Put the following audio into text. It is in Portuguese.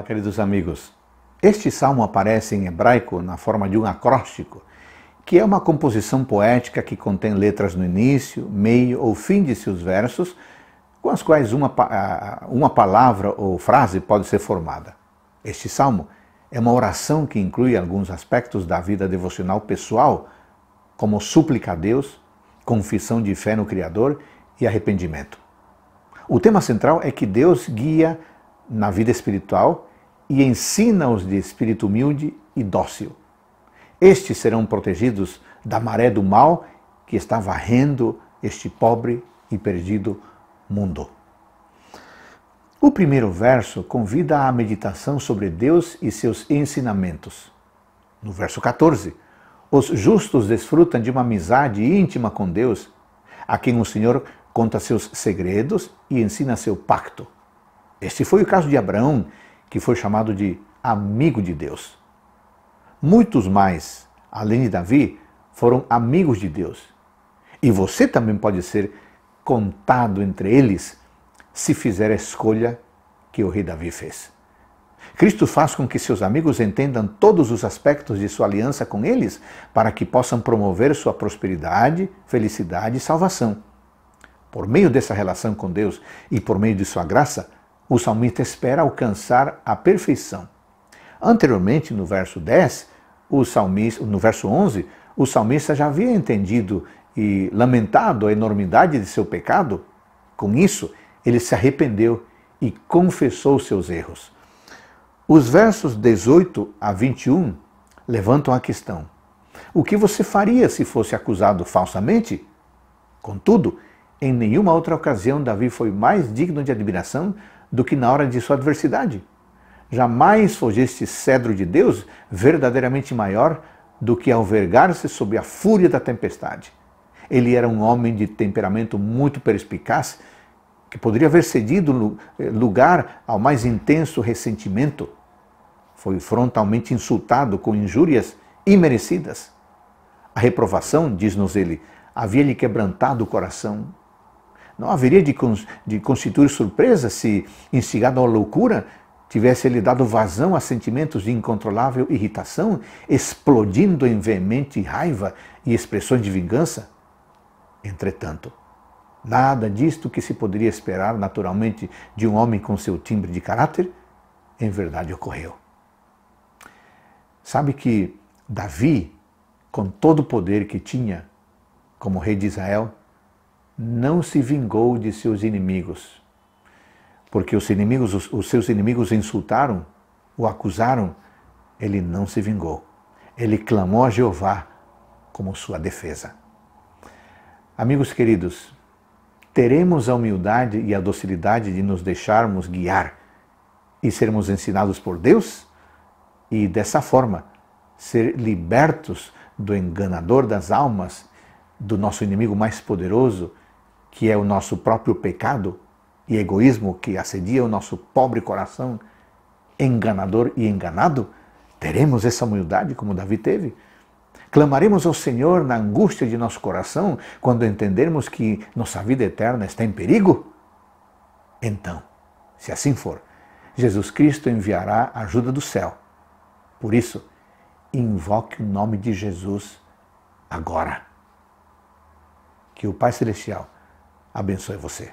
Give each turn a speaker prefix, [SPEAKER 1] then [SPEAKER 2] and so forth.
[SPEAKER 1] Olá, queridos amigos. Este salmo aparece em hebraico na forma de um acróstico, que é uma composição poética que contém letras no início, meio ou fim de seus versos, com as quais uma, uma palavra ou frase pode ser formada. Este salmo é uma oração que inclui alguns aspectos da vida devocional pessoal, como súplica a Deus, confissão de fé no Criador e arrependimento. O tema central é que Deus guia na vida espiritual e ensina-os de espírito humilde e dócil. Estes serão protegidos da maré do mal que está varrendo este pobre e perdido mundo. O primeiro verso convida à meditação sobre Deus e seus ensinamentos. No verso 14, os justos desfrutam de uma amizade íntima com Deus, a quem o Senhor conta seus segredos e ensina seu pacto. Este foi o caso de Abraão, que foi chamado de amigo de Deus. Muitos mais, além de Davi, foram amigos de Deus. E você também pode ser contado entre eles se fizer a escolha que o rei Davi fez. Cristo faz com que seus amigos entendam todos os aspectos de sua aliança com eles para que possam promover sua prosperidade, felicidade e salvação. Por meio dessa relação com Deus e por meio de sua graça, o salmista espera alcançar a perfeição. Anteriormente, no verso 10, o salmista, no verso 11, o salmista já havia entendido e lamentado a enormidade de seu pecado. Com isso, ele se arrependeu e confessou seus erros. Os versos 18 a 21 levantam a questão: o que você faria se fosse acusado falsamente? Contudo, em nenhuma outra ocasião Davi foi mais digno de admiração do que na hora de sua adversidade. Jamais fogeste cedro de Deus, verdadeiramente maior do que alvergar-se sob a fúria da tempestade. Ele era um homem de temperamento muito perspicaz, que poderia haver cedido eh, lugar ao mais intenso ressentimento. Foi frontalmente insultado com injúrias imerecidas. A reprovação, diz-nos ele, havia-lhe quebrantado o coração não haveria de, de constituir surpresa se, instigado à loucura, tivesse ele dado vazão a sentimentos de incontrolável irritação, explodindo em veemente raiva e expressões de vingança? Entretanto, nada disto que se poderia esperar naturalmente de um homem com seu timbre de caráter, em verdade ocorreu. Sabe que Davi, com todo o poder que tinha como rei de Israel, não se vingou de seus inimigos. Porque os inimigos, os, os seus inimigos insultaram, o acusaram, ele não se vingou. Ele clamou a Jeová como sua defesa. Amigos queridos, teremos a humildade e a docilidade de nos deixarmos guiar e sermos ensinados por Deus e dessa forma ser libertos do enganador das almas, do nosso inimigo mais poderoso, que é o nosso próprio pecado e egoísmo que assedia o nosso pobre coração enganador e enganado, teremos essa humildade como Davi teve. Clamaremos ao Senhor na angústia de nosso coração quando entendermos que nossa vida eterna está em perigo? Então, se assim for, Jesus Cristo enviará a ajuda do céu. Por isso, invoque o nome de Jesus agora. Que o Pai Celestial abençoe você.